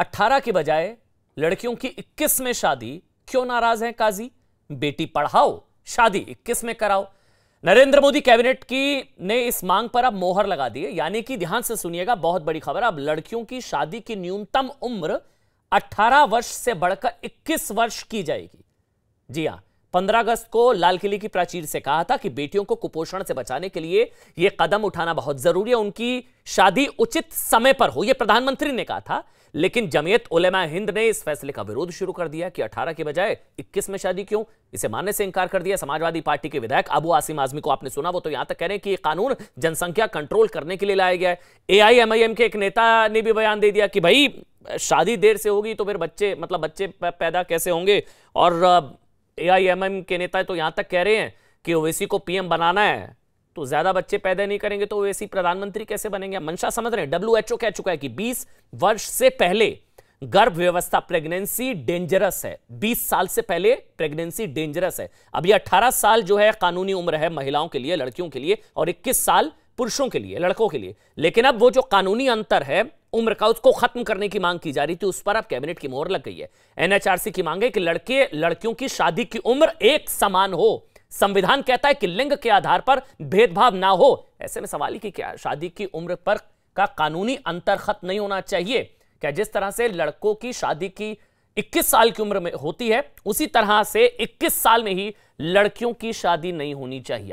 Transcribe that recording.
18 की बजाय लड़कियों की 21 में शादी क्यों नाराज हैं काजी बेटी पढ़ाओ शादी 21 में कराओ नरेंद्र मोदी कैबिनेट की ने इस मांग पर अब मोहर लगा दी है यानी कि ध्यान से सुनिएगा बहुत बड़ी खबर अब लड़कियों की शादी की न्यूनतम उम्र 18 वर्ष से बढ़कर 21 वर्ष की जाएगी जी हां 15 अगस्त को लाल किले की प्राचीर से कहा था कि बेटियों को कुपोषण से बचाने के लिए यह कदम उठाना बहुत जरूरी है उनकी शादी उचित समय पर हो यह प्रधानमंत्री ने कहा था लेकिन जमीयत उलेमा हिंद ने इस फैसले का विरोध शुरू कर दिया कि 18 के बजाय 21 में शादी क्यों इसे मानने से इंकार कर दिया समाजवादी पार्टी के विधायक अबू आसिम आजमी को आपने सुना वो तो यहां तक कह रहे हैं कि कानून जनसंख्या कंट्रोल करने के लिए लाया गया है एआईएमआईएम के एक नेता ने भी बयान दे दिया कि भाई शादी देर से होगी तो फिर बच्चे मतलब बच्चे पैदा कैसे होंगे और एआईएमएम के नेता तो यहां तक कह रहे हैं कि ओवैसी को पीएम बनाना है तो ज्यादा बच्चे पैदा नहीं करेंगे तो ओवैसी प्रधानमंत्री कैसे बनेंगे मंशा समझ रहे हैं डब्ल्यूएचओ कह चुका है कि 20 वर्ष से पहले गर्भ व्यवस्था प्रेगनेंसी डेंजरस है 20 साल से पहले प्रेगनेंसी डेंजरस है अब ये 18 साल जो है कानूनी उम्र है महिलाओं के लिए लड़कियों के लिए और 21 साल पुरुषों के लिए लड़कों के लिए लेकिन अब वो जो कानूनी अंतर है उम्र का उसको खत्म करने की मांग की जा रही थी उस पर अब कैबिनेट की मोहर लग गई है एनएचआरसी की मांग है कि लड़के लड़कियों की शादी की उम्र एक समान हो संविधान कहता है कि लिंग के आधार पर भेदभाव ना हो ऐसे में सवाल ही कि क्या शादी की उम्र पर का कानूनी अंतर खत्म नहीं होना चाहिए क्या जिस तरह से लड़कों की शादी की 21 साल की उम्र में होती है उसी तरह से 21 साल में ही लड़कियों की शादी नहीं होनी चाहिए